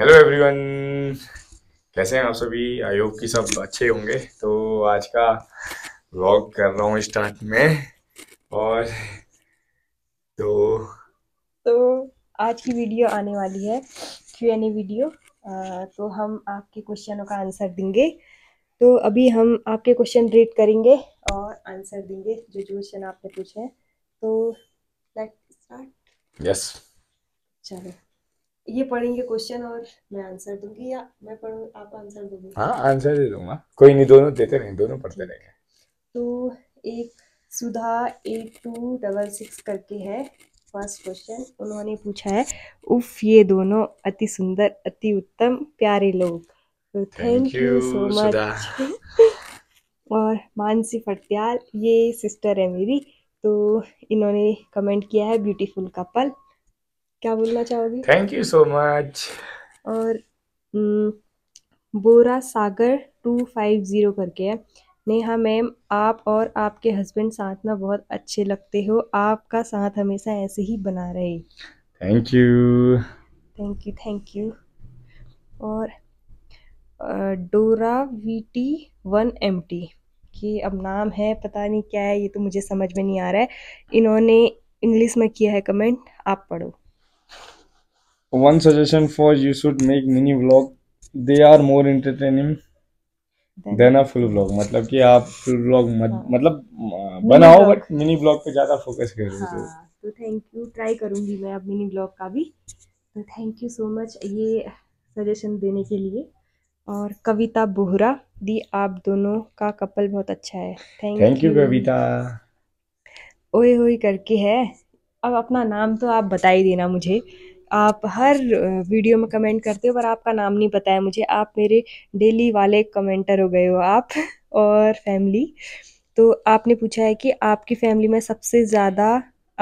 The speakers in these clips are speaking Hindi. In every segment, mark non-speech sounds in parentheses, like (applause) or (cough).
हेलो एवरीवन कैसे हैं आप सभी आई होप कि सब अच्छे होंगे तो आज का व्लॉग कर रहा हूँ स्टार्ट में और तो तो आज की वीडियो आने वाली है क्यू एन ए वीडियो आ, तो हम आपके क्वेश्चनों का आंसर देंगे तो अभी हम आपके क्वेश्चन रीड करेंगे और आंसर देंगे जो जो क्वेश्चन आपने पूछे हैं तो लेट स्टार्ट यस चलो ये पढ़ेंगे क्वेश्चन और मैं आंसर दूंगी या मैं पढ़ू आप आंसर दोगे हाँ आंसर दे दूंगा कोई नहीं दोनों देते रहेंगे दोनों पढ़ते रहेंगे तो एक Sudha eight two double six करके है फर्स्ट क्वेश्चन उन्होंने पूछा है उफ ये दोनों अति सुंदर अति उत्तम प्यारे लोग थैंक यू सो मच और मानसी फटियाल ये सिस्टर है मेरी तो इन्होंने कमेंट किया है ब्यूटीफुल कपल क्या बोलना चाहोगी थैंक यू सो मच और Bora Sagar two five zero करके है नेहा मैम आप और आपके हस्बैंड साथ में बहुत अच्छे लगते हो आपका साथ हमेशा ऐसे ही बना रहे thank you thank you thank you और Dora V T one M T कि अब नाम है पता नहीं क्या है ये तो मुझे समझ में नहीं आ रहा है इन्होंने इंग्लिश में किया है कमेंट आप पढ़ो one suggestion for you should make mini vlog they are more entertaining than a full blog मतलब कि आप फुल ब्लॉग हाँ। मतलब बनाओ बट मिनी ब्लॉग पे ज्यादा फोकस रहे हो तो थैंक यू ट्राई करूंगी मैं अब मिनी ब्लॉग का भी तो थैंक यू सो मच ये सजेशन देने के लिए और कविता बोहरा दी आप दोनों का कपल बहुत अच्छा है थैंक यू कविता ओए होए करके है अब अपना नाम तो आप बता ही देना मुझे आप हर वीडियो में कमेंट करते हो पर आपका नाम नहीं पता है मुझे आप मेरे डेली वाले कमेंटर हो गए हो आप (laughs) और फैमिली तो आपने पूछा है कि आपकी फैमिली में सबसे ज़्यादा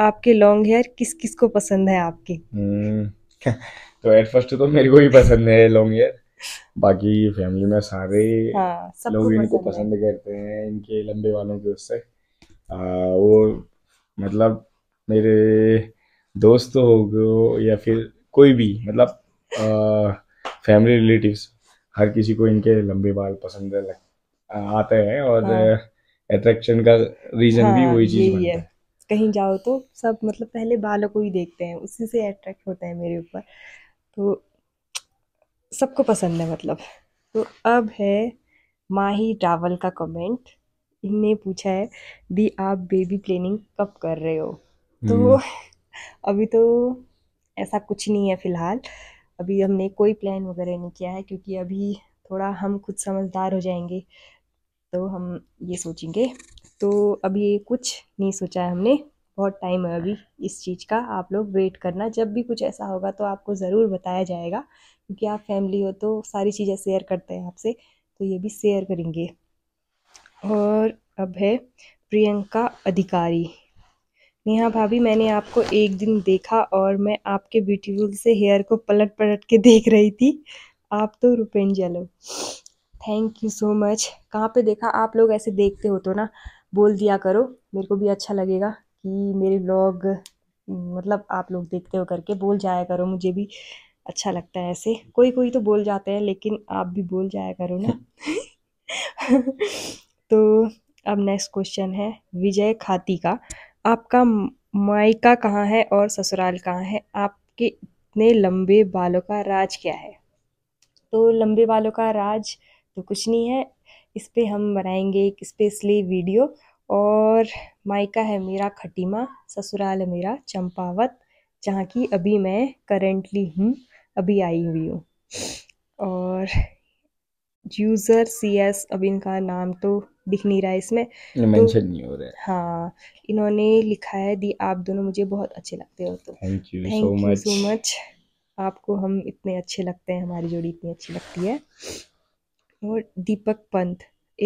आपके लॉन्ग हेयर किस किस को पसंद है आपके हम्म, (laughs) तो एट फर्स्ट तो मेरे को ही पसंद है लॉन्ग हेयर बाकी फैमिली में सारे हाँ, लोग इनको पसंद है। करते हैं इनके लंबे वालों के उससे आ, वो मतलब मेरे दोस्त तो हो गो या फिर कोई भी मतलब फैमिली रिलेटिव्स हर किसी को इनके लंबे बाल पसंद है लग, आते हैं और अट्रैक्शन हाँ। का रीजन हाँ, भी वही चीज है कहीं जाओ तो सब मतलब पहले बालों को ही देखते हैं उसी से अट्रैक्ट होता है मेरे ऊपर तो सबको पसंद है मतलब तो अब है माही रावल का कमेंट इनने पूछा है दी आप बेबी प्लानिंग कब कर रहे हो तो हम्म। अभी तो ऐसा कुछ नहीं है फ़िलहाल अभी हमने कोई प्लान वगैरह नहीं किया है क्योंकि अभी थोड़ा हम खुद समझदार हो जाएंगे तो हम ये सोचेंगे तो अभी कुछ नहीं सोचा है हमने बहुत टाइम है अभी इस चीज़ का आप लोग वेट करना जब भी कुछ ऐसा होगा तो आपको ज़रूर बताया जाएगा क्योंकि आप फैमिली हो तो सारी चीज़ें शेयर करते हैं आपसे तो ये भी शेयर करेंगे और अब है प्रियंका अधिकारी नेहा भाभी मैंने आपको एक दिन देखा और मैं आपके ब्यूटीफुल से हेयर को पलट पलट के देख रही थी आप तो रुपेन जलो थैंक यू सो मच कहाँ पे देखा आप लोग ऐसे देखते हो तो ना बोल दिया करो मेरे को भी अच्छा लगेगा कि मेरे ब्लॉग मतलब आप लोग देखते हो करके बोल जाया करो मुझे भी अच्छा लगता है ऐसे कोई कोई तो बोल जाते हैं लेकिन आप भी बोल जाया करो ना (laughs) तो अब नेक्स्ट क्वेश्चन है विजय खाती का आपका मायका कहाँ है और ससुराल कहाँ है आपके इतने लंबे बालों का राज क्या है तो लंबे बालों का राज तो कुछ नहीं है इस पर हम बनाएंगे एक स्पेशली वीडियो और मायका है मेरा खटीमा ससुराल है मेरा चंपावत जहाँ की अभी मैं करेंटली हूँ अभी आई हुई हूँ और यूज़र सी एस अब इनका नाम तो दिख नहीं रहा है इसमें मेंशन तो, नहीं हो रहा है हाँ इन्होंने लिखा है दी आप दोनों मुझे बहुत अच्छे लगते हो तो thank you so much so much आपको हम इतने अच्छे लगते हैं हमारी जोड़ी इतनी अच्छी लगती है और दीपक पंत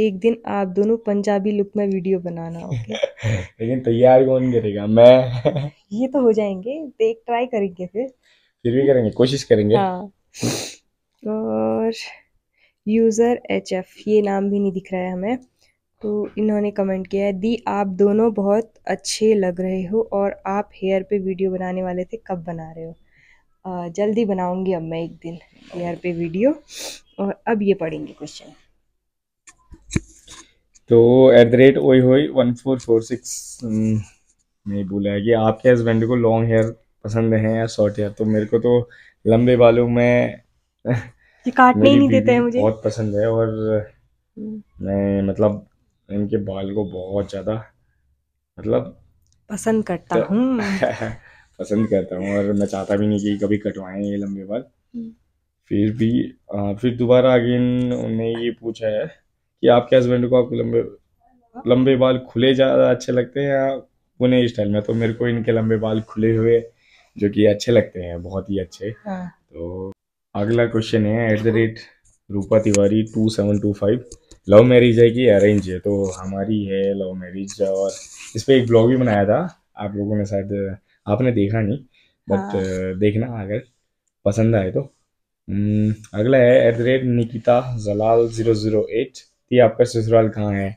एक दिन आप दोनों पंजाबी लुक में वीडियो बनाना ओके (laughs) लेकिन तैयार कौन करेगा मैं (laughs) ये तो हो जाएंगे देख ट्राई करेंगे फिर फिर भी करेंगे कोशिश करेंगे हाँ और यूज़र एच एफ ये नाम भी नहीं दिख रहा है हमें तो इन्होंने कमेंट किया है दी आप दोनों बहुत अच्छे लग रहे हो और आप हेयर पे वीडियो बनाने वाले थे कब बना रहे हो आ, जल्दी बनाऊंगी अब मैं एक दिन हेयर पे वीडियो और अब ये पढ़ेंगे क्वेश्चन तो एट द रेट ओई होई वन फोर फोर सिक्स नहीं बोला है कि आपके हस्बैंड को लॉन्ग हेयर पसंद है या शॉर्ट हेयर तो मेरे को तो लंबे बालों में काटने ही नहीं देते हैं मुझे बहुत पसंद है और हम्म। मैं मतलब इनके बाल को बहुत ज़्यादा मतलब पसंद करता तो हूँ (laughs) पसंद करता हूँ और मैं चाहता भी नहीं कि कभी कटवाएं ये लंबे बाल हम्म। फिर भी आ, फिर दोबारा अगेन उन्हें ये पूछा है कि आपके हस्बैंड को आपके लंबे लंबे बाल खुले ज़्यादा अच्छे लगते हैं या पुणे स्टाइल में तो मेरे को इनके लंबे बाल खुले हुए जो कि अच्छे लगते हैं बहुत ही अच्छे हाँ। तो अगला क्वेश्चन है at the rate Rupa Tiwari two seven two five love marriage है कि अरेंज है तो हमारी है लव मैरिज और इस पर एक ब्लॉग भी बनाया था आप लोगों ने शायद आपने देखा नहीं बट हाँ। देखना अगर पसंद आए तो हम्म, अगला है at the rate Nikita Jalal zero zero eight ये आपका ससुराल कहाँ है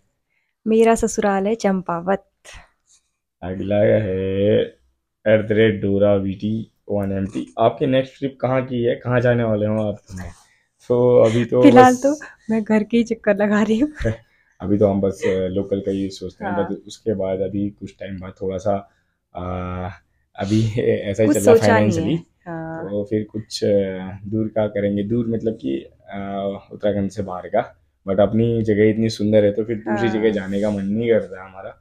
मेरा ससुराल है चंपावत अगला है at the rate Dora V T one M T आपकी नेक्स्ट ट्रिप कहाँ की है कहाँ जाने वाले हो आप सो so, अभी तो फिलहाल तो मैं घर के ही चक्कर लगा रही हूँ (laughs) अभी तो हम बस लोकल का ही सोचते हैं हाँ। बट उसके बाद अभी कुछ टाइम बाद थोड़ा सा आ, अभी (laughs) ऐसा ही चल रहा फाइनेंशियली हाँ। तो फिर कुछ दूर का करेंगे दूर मतलब कि उत्तराखंड से बाहर का बट अपनी जगह इतनी सुंदर है तो फिर दूसरी हाँ। जगह जाने का मन नहीं करता हमारा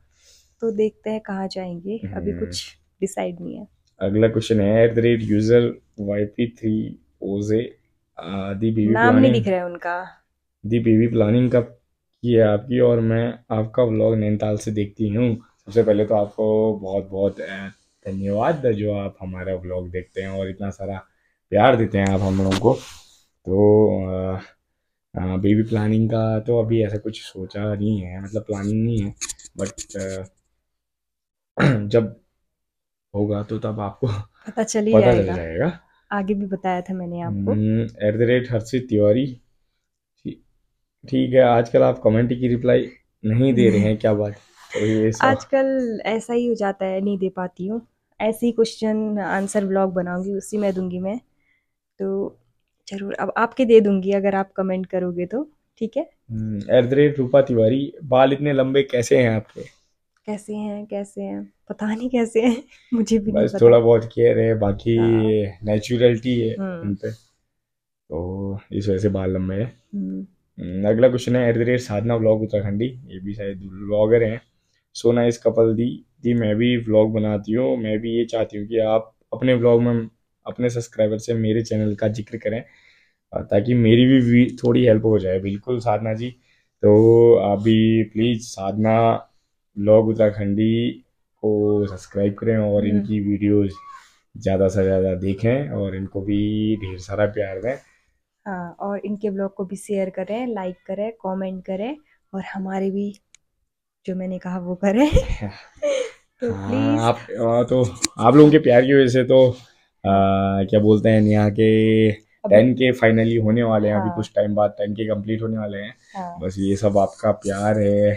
तो देखते हैं कहाँ जाएंगे अभी हम्म। कुछ डिसाइड नहीं है अगला क्वेश्चन है at the rate user Y P three O J दी बीवी नाम नहीं दिख रहा है उनका दी बीवी प्लानिंग का की है आपकी और मैं आपका व्लॉग नैनीताल से देखती हूँ सबसे पहले तो आपको बहुत बहुत धन्यवाद जो आप हमारा व्लॉग देखते हैं और इतना सारा प्यार देते हैं आप हम लोगों को तो आ, बेबी प्लानिंग का तो अभी ऐसा कुछ सोचा नहीं है मतलब प्लानिंग नहीं है बट (clears throat) जब होगा तो तब आपको पता चल पता चल जाएगा आगे भी बताया था मैंने आपको at the rate Harshit Tiwari ठीक है आजकल आप कमेंट की रिप्लाई नहीं दे रहे हैं क्या बात तो आजकल ऐसा ही हो जाता है नहीं दे पाती हूँ ऐसे ही क्वेश्चन आंसर ब्लॉग बनाऊंगी उसी में दूंगी मैं तो जरूर अब आपके दे दूंगी अगर आप कमेंट करोगे तो ठीक है at the rate Rupa Tiwari बाल इतने लंबे कैसे हैं आपके कैसे हैं कैसे हैं पता नहीं कैसे है (laughs) मुझे भी बस थोड़ा बहुत केयर है बाकी हाँ। नेचुरलिटी है हाँ। उन पे तो इस वजह से बाल लंबे हम्म। हम्म, है अगला क्वेश्चन है at the rate Sadhana vlog उत्तराखंडी ये भी शायद व्लॉगर हैं सो नाइस कपल दी दी मैं भी व्लॉग बनाती हूँ मैं भी ये चाहती हूँ कि आप अपने व्लॉग में अपने सब्सक्राइबर से मेरे चैनल का जिक्र करें ताकि मेरी भी थोड़ी हेल्प हो जाए बिल्कुल साधना जी तो आप भी प्लीज़ साधना ब्लॉग उत्तराखंडी को सब्सक्राइब करें और हम्म। इनकी वीडियोस ज़्यादा से ज़्यादा देखें और इनको भी ढेर सारा प्यार दें हाँ, और इनके ब्लॉग को भी शेयर करें लाइक करें कमेंट करें और हमारे भी जो मैंने कहा वो करें (laughs) तो हाँ, आप आ, हाँ, तो आप लोगों के प्यार की वजह से तो आ, क्या बोलते हैं यहाँ के टेन के फाइनली होने वाले हैं अभी कुछ टाइम बाद टेन के कम्प्लीट होने वाले हैं बस ये सब आपका प्यार है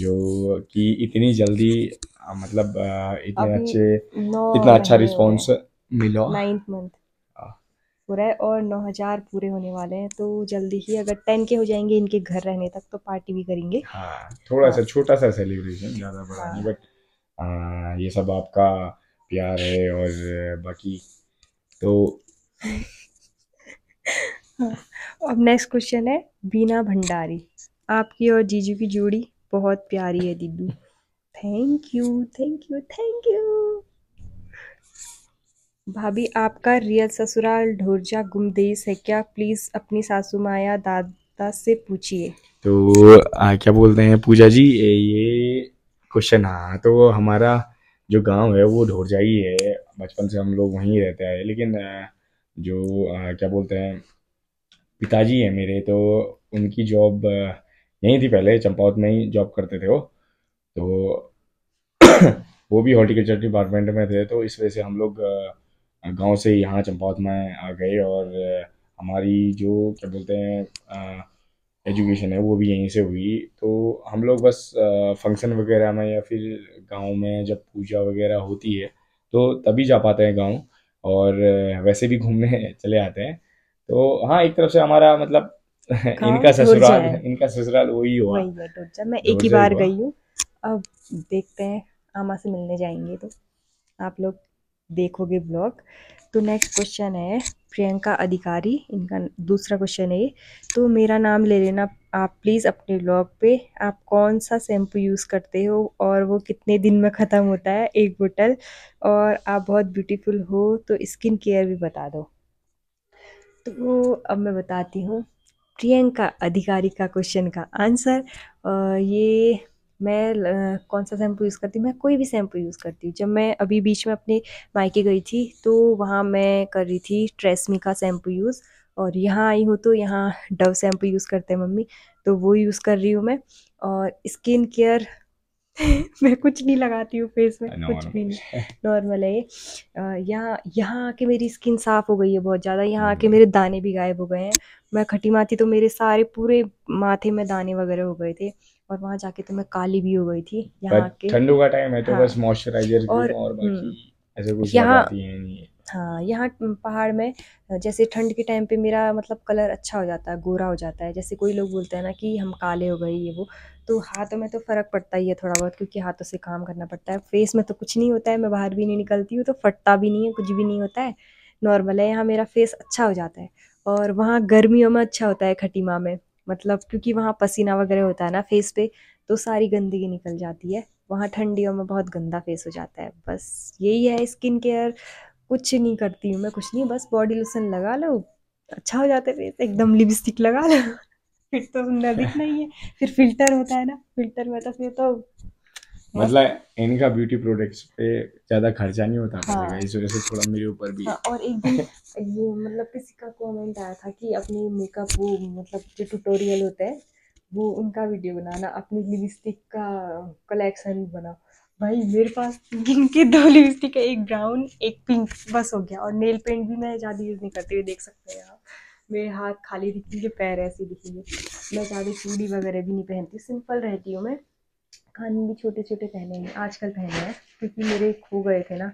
जो कि इतनी जल्दी मतलब इतने अच्छे इतना अच्छा रिस्पॉन्स मिला नाइन्थ मंथ पूरा है और नौ हज़ार पूरे होने वाले हैं तो जल्दी ही अगर टेन के हो जाएंगे इनके घर रहने तक तो पार्टी भी करेंगे हाँ थोड़ा सा हाँ। छोटा सा सेलिब्रेशन ज़्यादा बड़ा नहीं बट हाँ। ये सब आपका प्यार है और बाकी तो (laughs) हाँ। अब नेक्स्ट क्वेश्चन है बीना भंडारी आपकी और जीजू की जोड़ी बहुत प्यारी है दीदू thank you thank you thank you भाभी आपका रियल ससुराल ढोरजा गुमदेश है क्या प्लीज़ अपनी सासू माया दादा से पूछिए तो आ, क्या बोलते हैं पूजा जी ए, ये क्वेश्चन हाँ तो हमारा जो गांव है वो ढोरजा ही है बचपन से हम लोग वहीं रहते हैं लेकिन जो आ, क्या बोलते हैं पिताजी है मेरे तो उनकी जॉब नहीं थी पहले चंपावत में ही जॉब करते थे वो तो (clears throat) वो भी हॉर्टिकल्चर डिपार्टमेंट में थे तो इस वजह से हम लोग गांव से यहाँ चंपावत में आ गए और हमारी जो क्या बोलते हैं एजुकेशन है वो भी यहीं से हुई तो हम लोग बस फंक्शन वगैरह में या फिर गांव में जब पूजा वगैरह होती है तो तभी जा पाते हैं गांव और वैसे भी घूमने (laughs) चले आते हैं तो हाँ एक तरफ से हमारा मतलब (laughs) इनका ससुराल इनका ससुराल वही हुआ मैं एक ही बार गई हूँ अब देखते हैं आमा से मिलने जाएंगे तो आप लोग देखोगे ब्लॉग तो नेक्स्ट क्वेश्चन है प्रियंका अधिकारी इनका दूसरा क्वेश्चन है ये तो मेरा नाम ले लेना आप प्लीज़ अपने ब्लॉग पे आप कौन सा शैम्पू यूज़ करते हो और वो कितने दिन में ख़त्म होता है एक बोतल और आप बहुत ब्यूटीफुल हो तो स्किन केयर भी बता दो तो अब मैं बताती हूँ प्रियंका अधिकारी का क्वेश्चन का आंसर ये मैं कौन सा शैम्पू यूज़ करती मैं कोई भी शैम्पू यूज़ करती हूँ जब मैं अभी बीच में अपने मायके गई थी तो वहाँ मैं कर रही थी ट्रेसमी का शैम्पू यूज़ और यहाँ आई हूँ तो यहाँ डव शैम्पू यूज़ करते हैं मम्मी तो वो यूज़ कर रही हूँ मैं और स्किन केयर (laughs) मैं कुछ नहीं लगाती हूँ फेस में कुछ भी नहीं (laughs) नॉर्मल है ये यहाँ यहाँ आके मेरी स्किन साफ़ हो गई है बहुत ज़्यादा यहाँ आके hmm. मेरे दाने भी गायब हो गए हैं मैं खटी माती तो मेरे सारे पूरे माथे में दाने वगैरह हो गए थे और वहाँ जाके तो मैं काली भी हो गई थी यहाँ के का टाइम है तो हाँ, बस मॉइस्चराइजर और, और हम्म। ऐसे कुछ यहाँ हाँ यहाँ पहाड़ में जैसे ठंड के टाइम पे मेरा मतलब कलर अच्छा हो जाता है गोरा हो जाता है जैसे कोई लोग बोलते हैं ना कि हम काले हो गए ये वो तो हाथों में तो फ़र्क पड़ता ही है थोड़ा बहुत क्योंकि हाथों से काम करना पड़ता है फेस में तो कुछ नहीं होता है मैं बाहर भी नहीं निकलती हूँ तो फटता भी नहीं है कुछ भी नहीं होता है नॉर्मल है यहाँ मेरा फेस अच्छा हो जाता है और वहाँ गर्मियों में अच्छा होता है खटीमा में मतलब क्योंकि वहाँ पसीना वगैरह होता है ना फेस पे तो सारी गंदगी निकल जाती है वहाँ ठंडियों में बहुत गंदा फेस हो जाता है बस यही है स्किन केयर कुछ नहीं करती हूँ मैं कुछ नहीं बस बॉडी लोशन लगा लो अच्छा हो जाता है फेस एकदम लिपस्टिक लगा लो (laughs) फिर तो सुंदर दिखना ही है फिर फिल्टर होता है ना फिल्टर में तो फिर तो मतलब इनका ब्यूटी प्रोडक्ट्स पे ज्यादा खर्चा नहीं होता हाँ। इस वजह से थोड़ा मेरे ऊपर भी हाँ, और एक दिन ये मतलब किसी का कमेंट आया था कि अपने मेकअप वो मतलब जो ट्यूटोरियल होते हैं वो उनका वीडियो बनाना अपनी लिपस्टिक का कलेक्शन बनाओ भाई मेरे पास इनके दो लिपस्टिक है एक ब्राउन एक पिंक बस हो गया और नेल पेंट भी मैं ज़्यादा यूज़ नहीं करती हुई देख सकते हैं आप मेरे हाथ खाली दिखेंगे पैर ऐसे दिखेंगे मैं ज़्यादा चूड़ी वगैरह भी नहीं पहनती सिंपल रहती हूँ मैं कान भी छोटे छोटे पहने हैं आजकल पहने हैं क्योंकि मेरे खो गए थे ना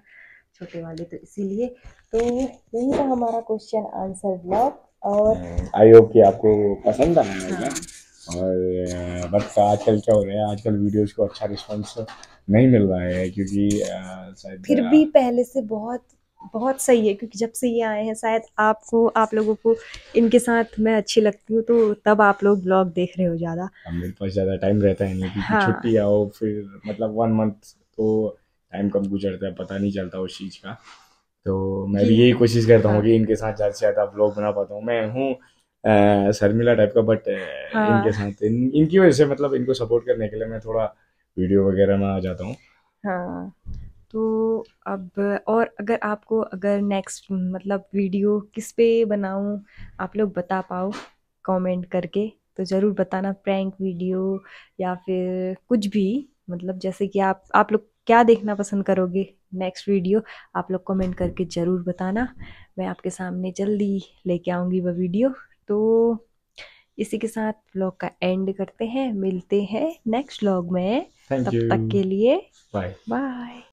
छोटे वाले तो इसीलिए तो यही था हमारा क्वेश्चन आंसर ब्लॉग और आई होप कि आपको पसंद आया हाँ। होगा और बट आजकल क्या हो रहा है आजकल वीडियोस को अच्छा रिस्पांस नहीं मिल रहा है क्योंकि फिर भी पहले से बहुत बहुत सही है क्योंकि जब से ये आए हैं शायद आपको आप लोगों को इनके साथ मैं अच्छी लगती हूँ तो तब आप लोग ब्लॉग देख रहे हो ज़्यादा हाँ, मेरे पास ज़्यादा टाइम रहता है नहीं हाँ। छुट्टी आओ फिर मतलब वन मंथ तो टाइम कम गुजरता है पता नहीं चलता उस चीज़ का तो मैं भी यही कोशिश करता हूँ हाँ। कि इनके साथ ज़्यादा से ज़्यादा ब्लॉग बना पाता हूँ मैं हूँ शर्मिला टाइप का बट हाँ। इनके साथ इन, इनकी वजह से मतलब इनको सपोर्ट करने के लिए मैं थोड़ा वीडियो वगैरह में आ जाता हूँ हाँ तो अब और अगर आपको अगर नेक्स्ट मतलब वीडियो किस पे बनाऊँ आप लोग बता पाओ कमेंट करके तो ज़रूर बताना प्रैंक वीडियो या फिर कुछ भी मतलब जैसे कि आप आप लोग क्या देखना पसंद करोगे नेक्स्ट वीडियो आप लोग कमेंट करके ज़रूर बताना मैं आपके सामने जल्दी लेके आऊँगी वह वीडियो तो इसी के साथ व्लॉग का एंड करते हैं मिलते हैं नेक्स्ट व्लॉग में Thank तब you. तक के लिए बाय बाय